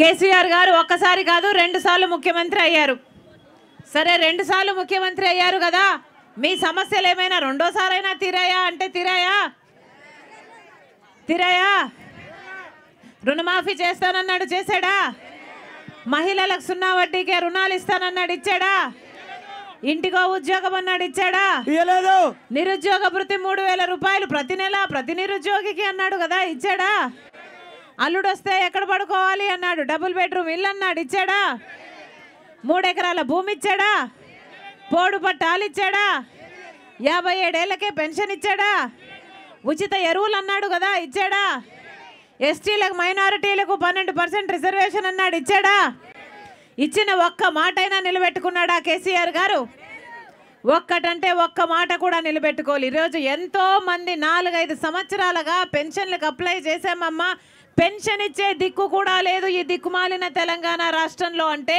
కేసీఆర్ గారు ఒక్కసారి కాదు రెండు సార్లు ముఖ్యమంత్రి అయ్యారు సరే రెండుసార్లు ముఖ్యమంత్రి అయ్యారు కదా మీ సమస్యలు ఏమైనా రెండోసారైనా తీరాయా అంటే తీరాయా తీరాయా రుణమాఫీ చేస్తానన్నాడు చేశాడా మహిళలకు సున్నా వడ్డీకే రుణాలు ఇస్తానన్నాడు ఇచ్చాడా ఇంటికో ఉద్యోగం అన్నాడు ఇచ్చాడా నిరుద్యోగ వృత్తి మూడు వేల రూపాయలు ప్రతి నెల ప్రతి నిరుద్యోగికి అన్నాడు కదా ఇచ్చాడా అల్లుడు వస్తే ఎక్కడ పడుకోవాలి అన్నాడు డబుల్ బెడ్రూమ్ ఇల్లు అన్నాడు ఇచ్చాడా మూడెకరాల భూమి ఇచ్చాడా పోడు పట్టాలు ఇచ్చాడా యాభై ఏడేళ్లకే పెన్షన్ ఇచ్చాడా ఉచిత ఎరువులు అన్నాడు కదా ఇచ్చాడా ఎస్టీలకు మైనారిటీలకు పన్నెండు పర్సెంట్ రిజర్వేషన్ అన్నాడు ఇచ్చాడా ఇచ్చిన ఒక్క మాటైనా నిలబెట్టుకున్నాడా కేసీఆర్ గారు ఒక్కటంటే ఒక్క మాట కూడా నిలబెట్టుకోవాలి ఈరోజు ఎంతో మంది నాలుగైదు సంవత్సరాలుగా పెన్షన్లకు అప్లై చేసామమ్మా పెన్షన్ ఇచ్చే దిక్కు కూడా లేదు ఈ దిక్కుమాలిన తెలంగాణ రాష్ట్రంలో అంటే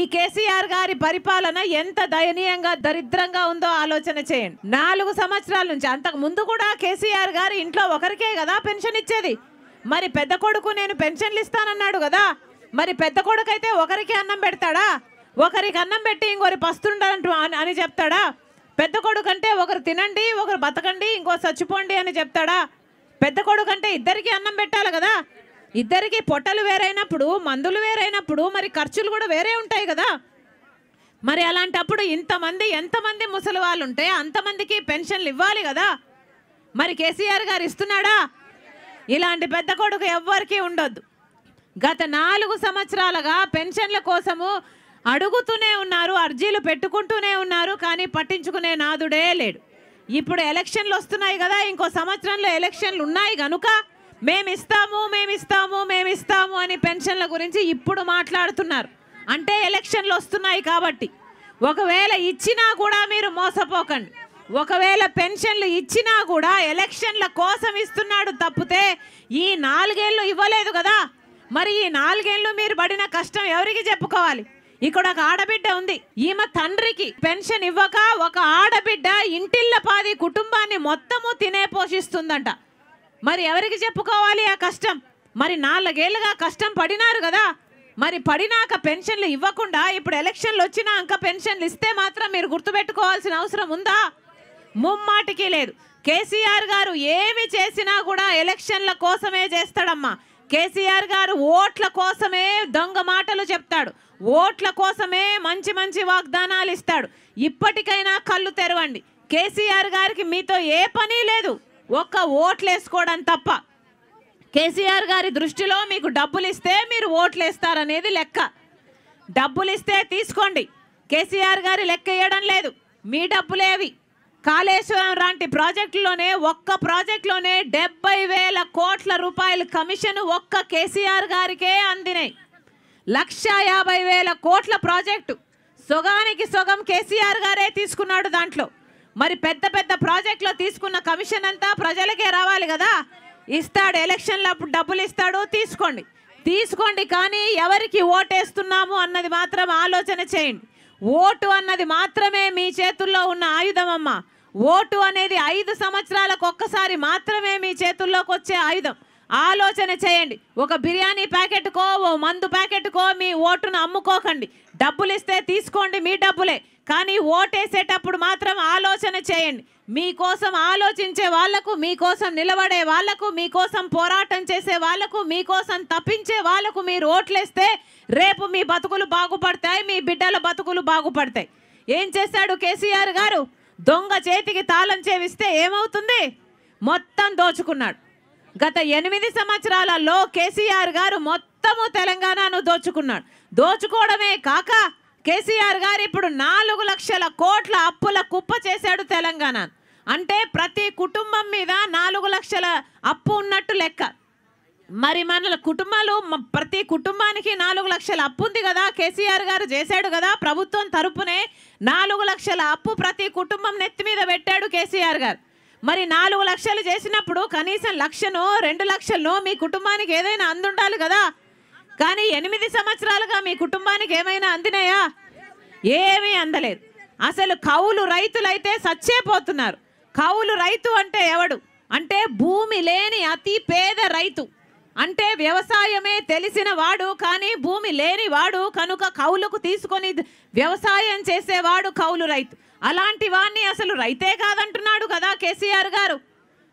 ఈ కేసీఆర్ గారి పరిపాలన ఎంత దయనీయంగా దరిద్రంగా ఉందో ఆలోచన చేయండి నాలుగు సంవత్సరాల నుంచి అంతకు ముందు కూడా కేసీఆర్ గారి ఇంట్లో ఒకరికే కదా పెన్షన్ ఇచ్చేది మరి పెద్ద కొడుకు నేను పెన్షన్లు ఇస్తానన్నాడు కదా మరి పెద్ద కొడుకు అయితే ఒకరికి అన్నం పెడతాడా ఒకరికి అన్నం పెట్టి ఇంకొకరి పస్తుండాలంటు అని చెప్తాడా పెద్ద కొడుకు అంటే ఒకరు తినండి ఒకరు బతకండి ఇంకో చచ్చిపోండి అని చెప్తాడా పెద్ద కొడుకు అంటే ఇద్దరికి అన్నం పెట్టాలి కదా ఇద్దరికి పొట్టలు వేరైనప్పుడు మందులు వేరైనప్పుడు మరి ఖర్చులు కూడా వేరే ఉంటాయి కదా మరి అలాంటప్పుడు ఇంతమంది ఎంతమంది ముసలి వాళ్ళు ఉంటే అంతమందికి పెన్షన్లు ఇవ్వాలి కదా మరి కేసీఆర్ గారు ఇస్తున్నాడా ఇలాంటి పెద్ద కొడుకు ఎవ్వరికీ ఉండొద్దు గత నాలుగు సంవత్సరాలుగా పెన్షన్ల కోసము అడుగుతూనే ఉన్నారు అర్జీలు పెట్టుకుంటూనే ఉన్నారు కానీ పట్టించుకునే నాదుడే లేడు ఇప్పుడు ఎలక్షన్లు వస్తున్నాయి కదా ఇంకో సంవత్సరంలో ఎలక్షన్లు ఉన్నాయి కనుక మేమిస్తాము మేమిస్తాము మేమిస్తాము అని పెన్షన్ల గురించి ఇప్పుడు మాట్లాడుతున్నారు అంటే ఎలక్షన్లు వస్తున్నాయి కాబట్టి ఒకవేళ ఇచ్చినా కూడా మీరు మోసపోకండి ఒకవేళ పెన్షన్లు ఇచ్చినా కూడా ఎలక్షన్ల కోసం ఇస్తున్నాడు తప్పితే ఈ నాలుగేళ్ళు ఇవ్వలేదు కదా మరి ఈ నాలుగేళ్ళు మీరు పడిన కష్టం ఎవరికి చెప్పుకోవాలి ఇక్కడ ఒక ఆడబిడ్డ ఉంది ఈమె తండ్రికి పెన్షన్ ఇవ్వక ఒక ఆడబిడ్డ ఇంటిల్ల పాది కుటుంబాన్ని మొత్తము తినే పోషిస్తుందంట మరి ఎవరికి చెప్పుకోవాలి ఆ కష్టం మరి నాలుగేళ్లుగా కష్టం పడినారు కదా మరి పడినాక పెన్షన్లు ఇవ్వకుండా ఇప్పుడు ఎలక్షన్లు వచ్చినా ఇంకా పెన్షన్లు ఇస్తే మాత్రం మీరు గుర్తుపెట్టుకోవాల్సిన అవసరం ఉందా ముమ్మాటికి లేదు కేసీఆర్ గారు ఏమి చేసినా కూడా ఎలక్షన్ల కోసమే చేస్తాడమ్మా కేసీఆర్ గారు ఓట్ల కోసమే దొంగ మాటలు చెప్తాడు ఓట్ల కోసమే మంచి మంచి వాగ్దానాలు ఇస్తాడు ఇప్పటికైనా కళ్ళు తెరవండి కేసీఆర్ గారికి మీతో ఏ పని లేదు ఒక్క ఓట్లు వేసుకోవడం తప్ప కేసీఆర్ గారి దృష్టిలో మీకు డబ్బులు ఇస్తే మీరు వేస్తారనేది లెక్క డబ్బులు ఇస్తే తీసుకోండి కేసీఆర్ గారి లెక్క వేయడం లేదు మీ డబ్బులేవి కాళేశ్వరం లాంటి ప్రాజెక్టులోనే ఒక్క ప్రాజెక్టులోనే డెబ్బై వేల కోట్ల రూపాయల కమిషన్ ఒక్క కేసీఆర్ గారికే అందినాయి లక్ష యాభై వేల కోట్ల ప్రాజెక్టు సొగానికి సొగం కేసీఆర్ గారే తీసుకున్నాడు దాంట్లో మరి పెద్ద పెద్ద ప్రాజెక్టులో తీసుకున్న కమిషన్ అంతా ప్రజలకే రావాలి కదా ఇస్తాడు ఎలక్షన్లో డబ్బులు ఇస్తాడు తీసుకోండి తీసుకోండి కానీ ఎవరికి ఓటేస్తున్నాము అన్నది మాత్రం ఆలోచన చేయండి ఓటు అన్నది మాత్రమే మీ చేతుల్లో ఉన్న ఆయుధం అమ్మ ఓటు అనేది ఐదు సంవత్సరాలకు ఒక్కసారి మాత్రమే మీ చేతుల్లోకి వచ్చే ఆయుధం ఆలోచన చేయండి ఒక బిర్యానీ ప్యాకెట్కో ఓ మందు ప్యాకెట్కో మీ ఓటును అమ్ముకోకండి డబ్బులు ఇస్తే తీసుకోండి మీ డబ్బులే కానీ ఓటేసేటప్పుడు మాత్రం ఆలోచన చేయండి మీకోసం ఆలోచించే వాళ్లకు మీకోసం నిలబడే వాళ్లకు మీకోసం పోరాటం చేసే వాళ్లకు మీకోసం తప్పించే వాళ్లకు మీరు ఓట్లేస్తే రేపు మీ బతుకులు బాగుపడతాయి మీ బిడ్డల బతుకులు బాగుపడతాయి ఏం చేశాడు కేసీఆర్ గారు దొంగ చేతికి తాళం చేవిస్తే ఏమవుతుంది మొత్తం దోచుకున్నాడు గత ఎనిమిది సంవత్సరాలలో కేసీఆర్ గారు మొత్తము తెలంగాణను దోచుకున్నాడు దోచుకోవడమే కాక కేసీఆర్ గారు ఇప్పుడు నాలుగు లక్షల కోట్ల అప్పుల కుప్ప చేశాడు తెలంగాణ అంటే ప్రతి కుటుంబం మీద నాలుగు లక్షల అప్పు ఉన్నట్టు లెక్క మరి మన కుటుంబాలు ప్రతి కుటుంబానికి నాలుగు లక్షల అప్పు ఉంది కదా కేసీఆర్ గారు చేశాడు కదా ప్రభుత్వం తరపునే నాలుగు లక్షల అప్పు ప్రతి కుటుంబం నెత్తి మీద పెట్టాడు కేసీఆర్ గారు మరి నాలుగు లక్షలు చేసినప్పుడు కనీసం లక్షను రెండు లక్షలను మీ కుటుంబానికి ఏదైనా అందుండాలి కదా కానీ ఎనిమిది సంవత్సరాలుగా మీ కుటుంబానికి ఏమైనా అందినాయా ఏమీ అందలేదు అసలు కౌలు రైతులైతే సచ్చేపోతున్నారు కౌలు రైతు అంటే ఎవడు అంటే భూమి లేని అతి పేద రైతు అంటే వ్యవసాయమే తెలిసిన వాడు కానీ భూమి లేని వాడు కనుక కౌలకు తీసుకొని వ్యవసాయం చేసేవాడు కౌలు రైతు అలాంటి వాడిని అసలు రైతే కాదంటున్నాడు కదా కేసీఆర్ గారు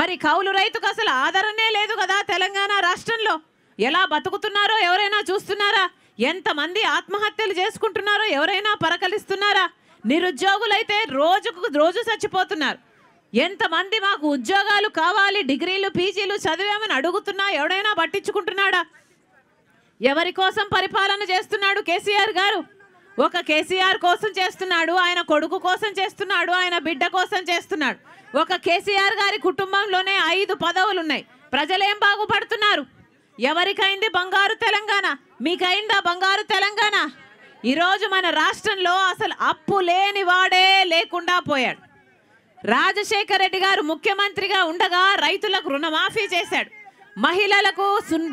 మరి కౌలు రైతుకు అసలు ఆదరణే లేదు కదా తెలంగాణ రాష్ట్రంలో ఎలా బతుకుతున్నారో ఎవరైనా చూస్తున్నారా ఎంతమంది ఆత్మహత్యలు చేసుకుంటున్నారో ఎవరైనా పరకలిస్తున్నారా నిరుద్యోగులైతే రోజుకు రోజు చచ్చిపోతున్నారు ఎంతమంది మాకు ఉద్యోగాలు కావాలి డిగ్రీలు పీజీలు చదివామని అడుగుతున్నా ఎవడైనా పట్టించుకుంటున్నాడా ఎవరి కోసం పరిపాలన చేస్తున్నాడు కేసీఆర్ గారు ఒక కేసీఆర్ కోసం చేస్తున్నాడు ఆయన కొడుకు కోసం చేస్తున్నాడు ఆయన బిడ్డ కోసం చేస్తున్నాడు ఒక కేసీఆర్ గారి కుటుంబంలోనే ఐదు పదవులు ఉన్నాయి ప్రజలేం బాగుపడుతున్నారు ఎవరికైంది బంగారు తెలంగాణ మీకైందా బంగారు తెలంగాణ ఈరోజు మన రాష్ట్రంలో అసలు అప్పు లేని వాడే లేకుండా పోయాడు రాజశేఖర రెడ్డి గారు ముఖ్యమంత్రిగా ఉండగా రైతులకు రుణమాఫీ చేశాడు మహిళలకు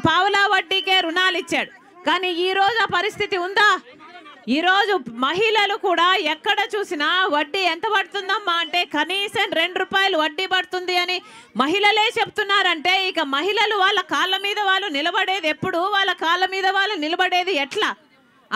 పావులా వడ్డీకే రుణాలు ఇచ్చాడు కానీ ఈరోజు ఆ పరిస్థితి ఉందా ఈరోజు మహిళలు కూడా ఎక్కడ చూసినా వడ్డీ ఎంత పడుతుందమ్మా అంటే కనీసం రెండు రూపాయలు వడ్డీ పడుతుంది అని మహిళలే చెప్తున్నారంటే ఇక మహిళలు వాళ్ళ కాళ్ళ మీద వాళ్ళు నిలబడేది ఎప్పుడు వాళ్ళ కాళ్ళ మీద వాళ్ళు నిలబడేది ఎట్లా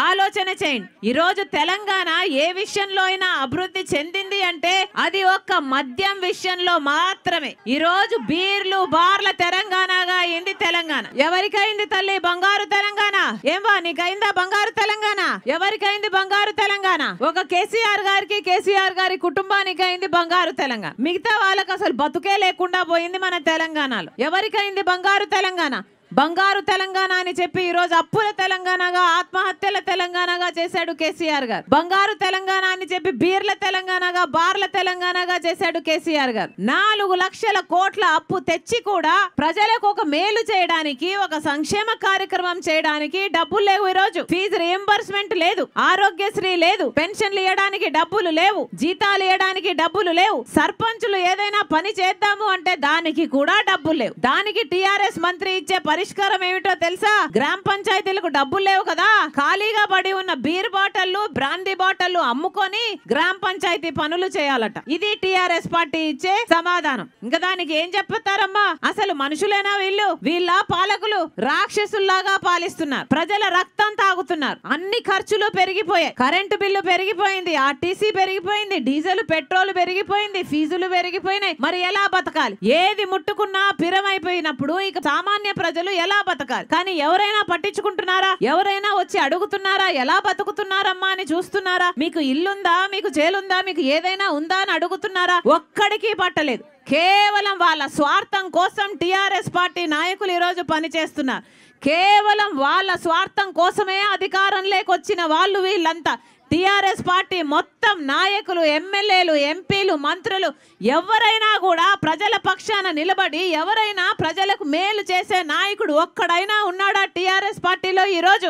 ఆలోచన చేయండి ఈరోజు తెలంగాణ ఏ విషయంలో అయినా అభివృద్ధి చెందింది అంటే అది ఒక్క మద్యం విషయంలో మాత్రమే ఈరోజు బీర్లు బార్ల తెలంగాణగా అయింది తెలంగాణ ఎవరికైంది తల్లి బంగారు తెలంగాణ ఏమో నీకైందా బంగారు తెలంగాణ ఎవరికైంది బంగారు తెలంగాణ ఒక కేసీఆర్ గారికి కేసీఆర్ గారి కుటుంబానికి అయింది బంగారు తెలంగాణ మిగతా వాళ్ళకి అసలు బతుకే లేకుండా పోయింది మన తెలంగాణలో ఎవరికైంది బంగారు తెలంగాణ బంగారు తెలంగాణ అని చెప్పి ఈ రోజు అప్పుల తెలంగాణగా ఆత్మహత్యల తెలంగాణగా చేశాడు కేసీఆర్ గారు బంగారు తెలంగాణ అని చెప్పి బీర్ల తెలంగాణగా బార్ల తెలంగాణగా చేశాడు కేసీఆర్ గారు నాలుగు లక్షల కోట్ల అప్పు తెచ్చి కూడా ప్రజలకు ఒక మేలు చేయడానికి ఒక సంక్షేమ కార్యక్రమం చేయడానికి డబ్బులు లేవు ఈ రోజు ఫీజు రియంబర్స్మెంట్ లేదు ఆరోగ్యశ్రీ లేదు పెన్షన్లు ఇవ్వడానికి డబ్బులు లేవు జీతాలు ఇవ్వడానికి డబ్బులు లేవు సర్పంచులు ఏదైనా పని చేద్దాము అంటే దానికి కూడా డబ్బులు లేవు దానికి టిఆర్ఎస్ మంత్రి ఇచ్చే పరి పరిష్కారం ఏమిటో తెలుసా గ్రామ పంచాయతీలకు డబ్బులు లేవు కదా ఖాళీగా పడి ఉన్న బీర్ బాటిల్లు బ్రాందీ బాటిల్లు అమ్ముకొని గ్రామ పంచాయతీ పనులు చేయాలట ఇది టిఆర్ఎస్ పార్టీ ఇచ్చే సమాధానం ఇంకా దానికి ఏం చెప్తారమ్మా అసలు మనుషులేనా వీళ్ళు వీళ్ళ పాలకులు రాక్షసుల్లాగా పాలిస్తున్నారు ప్రజల రక్తం తాగుతున్నారు అన్ని ఖర్చులు పెరిగిపోయాయి కరెంటు బిల్లు పెరిగిపోయింది ఆర్టీసీ పెరిగిపోయింది డీజిల్ పెట్రోల్ పెరిగిపోయింది ఫీజులు పెరిగిపోయినాయి మరి ఎలా బతకాలి ఏది ముట్టుకున్నా పిరమైపోయినప్పుడు ఇక సామాన్య ప్రజలు ఎలా బతకాలి కానీ ఎవరైనా పట్టించుకుంటున్నారా ఎవరైనా వచ్చి అడుగుతున్నారా ఎలా బతుకుతున్నారమ్మా అని చూస్తున్నారా మీకు ఇల్లుందా మీకు జైలుందా మీకు ఏదైనా ఉందా అని అడుగుతున్నారా ఒక్కడికి పట్టలేదు కేవలం వాళ్ళ స్వార్థం కోసం టిఆర్ఎస్ పార్టీ నాయకులు ఈరోజు పనిచేస్తున్నారు కేవలం వాళ్ళ స్వార్థం కోసమే అధికారం లేకొచ్చిన వాళ్ళు వీళ్ళంతా టీఆర్ఎస్ పార్టీ మొత్తం నాయకులు ఎమ్మెల్యేలు ఎంపీలు మంత్రులు ఎవరైనా కూడా ప్రజల పక్షాన నిలబడి ఎవరైనా ప్రజలకు మేలు చేసే నాయకుడు ఒక్కడైనా ఉన్నాడా టీఆర్ఎస్ పార్టీలో ఈరోజు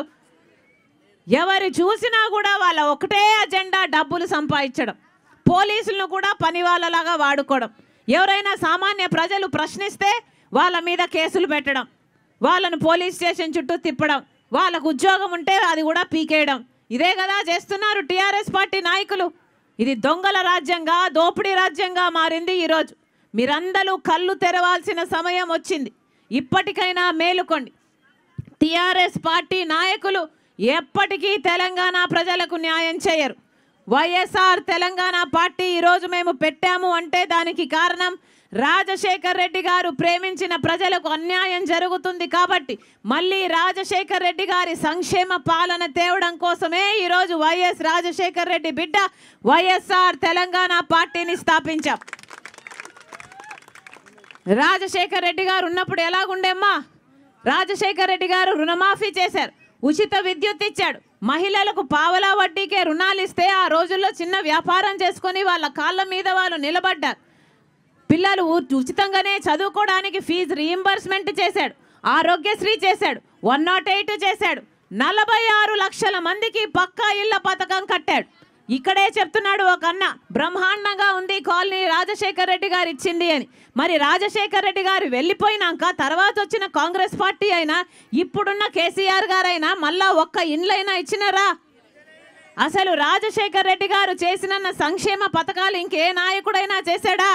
ఎవరు చూసినా కూడా వాళ్ళ ఒకటే అజెండా డబ్బులు సంపాదించడం పోలీసులను కూడా పని వాళ్ళలాగా వాడుకోవడం ఎవరైనా సామాన్య ప్రజలు ప్రశ్నిస్తే వాళ్ళ మీద కేసులు పెట్టడం వాళ్ళను పోలీస్ స్టేషన్ చుట్టూ తిప్పడం వాళ్ళకు ఉద్యోగం ఉంటే అది కూడా పీకేయడం ఇదే కదా చేస్తున్నారు టీఆర్ఎస్ పార్టీ నాయకులు ఇది దొంగల రాజ్యంగా దోపిడీ రాజ్యంగా మారింది ఈరోజు మీరందరూ కళ్ళు తెరవాల్సిన సమయం వచ్చింది ఇప్పటికైనా మేలుకోండి టీఆర్ఎస్ పార్టీ నాయకులు ఎప్పటికీ తెలంగాణ ప్రజలకు న్యాయం చేయరు వైఎస్ఆర్ తెలంగాణ పార్టీ ఈరోజు మేము పెట్టాము అంటే దానికి కారణం రాజశేఖర్ రెడ్డి గారు ప్రేమించిన ప్రజలకు అన్యాయం జరుగుతుంది కాబట్టి మళ్ళీ రాజశేఖర్ రెడ్డి గారి సంక్షేమ పాలన తేవడం కోసమే ఈరోజు వైఎస్ రాజశేఖర్ రెడ్డి బిడ్డ వైఎస్ఆర్ తెలంగాణ పార్టీని స్థాపించాం రాజశేఖర్ రెడ్డి గారు ఉన్నప్పుడు ఎలాగుండేమ్మా రాజశేఖర్ రెడ్డి గారు రుణమాఫీ చేశారు ఉచిత విద్యుత్ ఇచ్చాడు మహిళలకు పావలా వడ్డీకే రుణాలు ఇస్తే ఆ రోజుల్లో చిన్న వ్యాపారం చేసుకొని వాళ్ళ కాళ్ళ మీద వాళ్ళు నిలబడ్డారు పిల్లలు ఉచితంగానే చదువుకోవడానికి ఫీజు రీఎంబర్స్మెంట్ చేశాడు ఆరోగ్యశ్రీ చేశాడు వన్ నాట్ ఎయిట్ చేశాడు నలభై ఆరు లక్షల మందికి పక్కా ఇళ్ల పథకం కట్టాడు ఇక్కడే చెప్తున్నాడు ఒక అన్న బ్రహ్మాండంగా ఉంది కాలనీ రాజశేఖర్ రెడ్డి గారు ఇచ్చింది అని మరి రాజశేఖర్ రెడ్డి గారు వెళ్ళిపోయినాక తర్వాత వచ్చిన కాంగ్రెస్ పార్టీ అయినా ఇప్పుడున్న కేసీఆర్ గారైనా మళ్ళా ఒక్క ఇండ్లైనా ఇచ్చినారా అసలు రాజశేఖర్ రెడ్డి గారు చేసిన సంక్షేమ పథకాలు ఇంకే నాయకుడైనా చేశాడా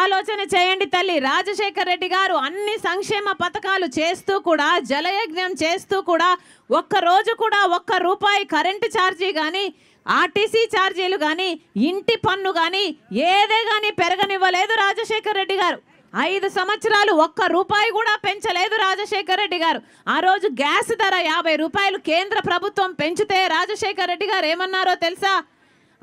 ఆలోచన చేయండి తల్లి రాజశేఖర్ రెడ్డి గారు అన్ని సంక్షేమ పథకాలు చేస్తూ కూడా జలయజ్ఞం చేస్తూ కూడా ఒక్క రోజు కూడా ఒక్క రూపాయి కరెంటు ఛార్జీ కానీ ఆర్టీసీ ఛార్జీలు కానీ ఇంటి పన్ను కానీ ఏదే కానీ పెరగనివ్వలేదు రాజశేఖర్ రెడ్డి గారు ఐదు సంవత్సరాలు ఒక్క రూపాయి కూడా పెంచలేదు రాజశేఖర రెడ్డి గారు ఆ రోజు గ్యాస్ ధర యాభై రూపాయలు కేంద్ర ప్రభుత్వం పెంచితే రాజశేఖర రెడ్డి గారు ఏమన్నారో తెలుసా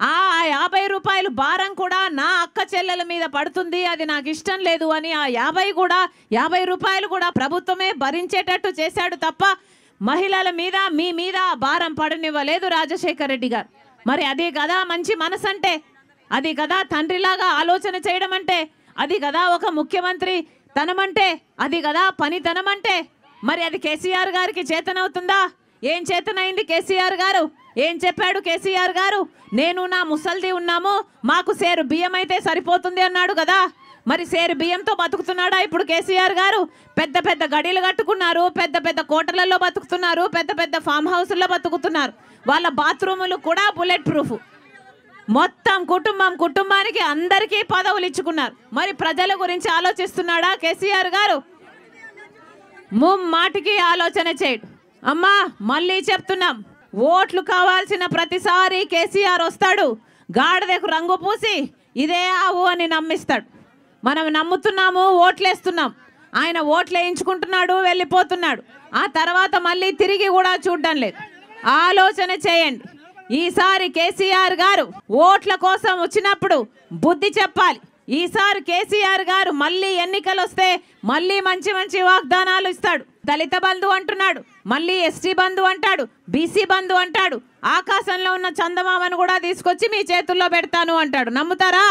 ఆ యాభై రూపాయలు భారం కూడా నా అక్క చెల్లెల మీద పడుతుంది అది నాకు ఇష్టం లేదు అని ఆ యాభై కూడా యాభై రూపాయలు కూడా ప్రభుత్వమే భరించేటట్టు చేశాడు తప్ప మహిళల మీద మీ మీద భారం పడనివ్వలేదు రాజశేఖర రెడ్డి గారు మరి అదే కదా మంచి మనసు అంటే అది కదా తండ్రిలాగా ఆలోచన చేయడం అంటే అది కదా ఒక ముఖ్యమంత్రి తనమంటే అది కదా పనితనమంటే మరి అది కేసీఆర్ గారికి చేతనవుతుందా ఏం చేతనైంది కేసీఆర్ గారు ఏం చెప్పాడు కేసీఆర్ గారు నేను నా ముసల్ది ఉన్నాము మాకు సేరు బియ్యం అయితే సరిపోతుంది అన్నాడు కదా మరి సేరు బియ్యంతో బతుకుతున్నాడా ఇప్పుడు కేసీఆర్ గారు పెద్ద పెద్ద గడీలు కట్టుకున్నారు పెద్ద పెద్ద కోటలలో బతుకుతున్నారు పెద్ద పెద్ద ఫామ్ హౌస్లో బతుకుతున్నారు వాళ్ళ బాత్రూములు కూడా బుల్లెట్ ప్రూఫ్ మొత్తం కుటుంబం కుటుంబానికి అందరికీ పదవులు ఇచ్చుకున్నారు మరి ప్రజల గురించి ఆలోచిస్తున్నాడా కేసీఆర్ గారు ముమ్మాటికి ఆలోచన చేయడు అమ్మా మళ్ళీ చెప్తున్నాం ఓట్లు కావాల్సిన ప్రతిసారి కేసీఆర్ వస్తాడు గాడిదకు రంగు పూసి ఇదే ఆవు అని నమ్మిస్తాడు మనం నమ్ముతున్నాము ఓట్లేస్తున్నాం ఆయన ఓట్లు వేయించుకుంటున్నాడు వెళ్ళిపోతున్నాడు ఆ తర్వాత మళ్ళీ తిరిగి కూడా చూడడం లేదు ఆలోచన చేయండి ఈసారి కేసీఆర్ గారు ఓట్ల కోసం వచ్చినప్పుడు బుద్ధి చెప్పాలి ఈసారి కేసీఆర్ గారు మళ్ళీ ఎన్నికలు వస్తే మళ్ళీ మంచి మంచి వాగ్దానాలు ఇస్తాడు దళిత బంధు అంటున్నాడు మళ్ళీ ఎస్టీ బంధు అంటాడు బీసీ బంధు అంటాడు ఆకాశంలో ఉన్న చందమామను కూడా తీసుకొచ్చి మీ చేతుల్లో పెడతాను అంటాడు నమ్ముతారా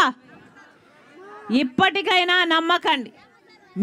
ఇప్పటికైనా నమ్మకండి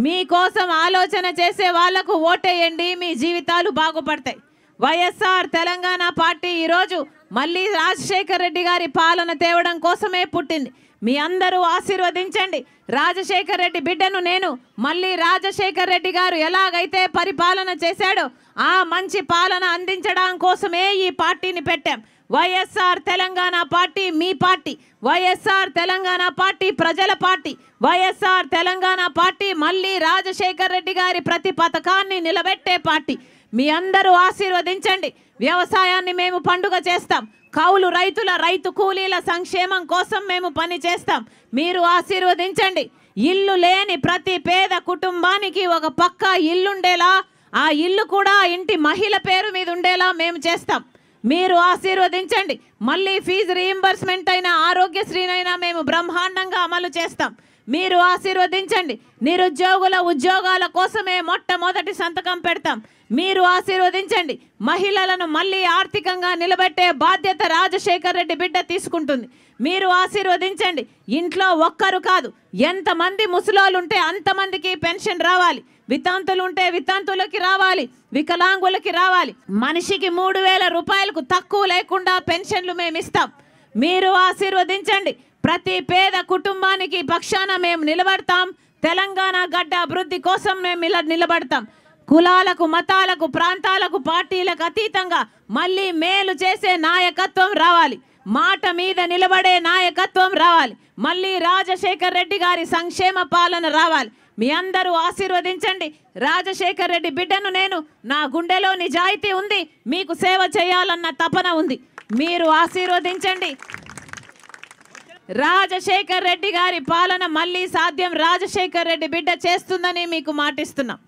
మీకోసం ఆలోచన చేసే వాళ్లకు ఓటేయండి మీ జీవితాలు బాగుపడతాయి వైఎస్ఆర్ తెలంగాణ పార్టీ ఈరోజు మళ్ళీ రాజశేఖర్ రెడ్డి గారి పాలన తేవడం కోసమే పుట్టింది మీ అందరూ ఆశీర్వదించండి రాజశేఖర్ రెడ్డి బిడ్డను నేను మళ్ళీ రాజశేఖర్ రెడ్డి గారు ఎలాగైతే పరిపాలన చేశాడో ఆ మంచి పాలన అందించడం కోసమే ఈ పార్టీని పెట్టాం వైఎస్ఆర్ తెలంగాణ పార్టీ మీ పార్టీ వైఎస్ఆర్ తెలంగాణ పార్టీ ప్రజల పార్టీ వైఎస్ఆర్ తెలంగాణ పార్టీ మళ్ళీ రాజశేఖర్ రెడ్డి గారి ప్రతి పథకాన్ని నిలబెట్టే పార్టీ మీ అందరూ ఆశీర్వదించండి వ్యవసాయాన్ని మేము పండుగ చేస్తాం కౌలు రైతుల రైతు కూలీల సంక్షేమం కోసం మేము పని చేస్తాం మీరు ఆశీర్వదించండి ఇల్లు లేని ప్రతి పేద కుటుంబానికి ఒక పక్క ఇల్లుండేలా ఆ ఇల్లు కూడా ఇంటి మహిళ పేరు మీద ఉండేలా మేము చేస్తాం మీరు ఆశీర్వదించండి మళ్ళీ ఫీజు రీఎంబర్స్మెంట్ అయినా ఆరోగ్యశ్రీనైనా మేము బ్రహ్మాండంగా అమలు చేస్తాం మీరు ఆశీర్వదించండి నిరుద్యోగుల ఉద్యోగాల కోసమే మొట్టమొదటి సంతకం పెడతాం మీరు ఆశీర్వదించండి మహిళలను మళ్ళీ ఆర్థికంగా నిలబెట్టే బాధ్యత రాజశేఖర్ రెడ్డి బిడ్డ తీసుకుంటుంది మీరు ఆశీర్వదించండి ఇంట్లో ఒక్కరు కాదు ఎంతమంది ముసలోళ్ళు ఉంటే అంతమందికి పెన్షన్ రావాలి వితాంతులు ఉంటే వితాంతులకి రావాలి వికలాంగులకి రావాలి మనిషికి మూడు వేల రూపాయలకు తక్కువ లేకుండా పెన్షన్లు మేము ఇస్తాం మీరు ఆశీర్వదించండి ప్రతి పేద కుటుంబానికి పక్షాన మేము నిలబడతాం తెలంగాణ గడ్డ అభివృద్ధి కోసం మేము ఇలా నిలబడతాం కులాలకు మతాలకు ప్రాంతాలకు పార్టీలకు అతీతంగా మళ్ళీ మేలు చేసే నాయకత్వం రావాలి మాట మీద నిలబడే నాయకత్వం రావాలి మళ్ళీ రాజశేఖర్ రెడ్డి గారి సంక్షేమ పాలన రావాలి మీ అందరూ ఆశీర్వదించండి రాజశేఖర్ రెడ్డి బిడ్డను నేను నా గుండెలో నిజాయితీ ఉంది మీకు సేవ చేయాలన్న తపన ఉంది మీరు ఆశీర్వదించండి రాజశేఖర్ రెడ్డి గారి పాలన మళ్ళీ సాధ్యం రాజశేఖర్ రెడ్డి బిడ్డ చేస్తుందని మీకు మాటిస్తున్నాం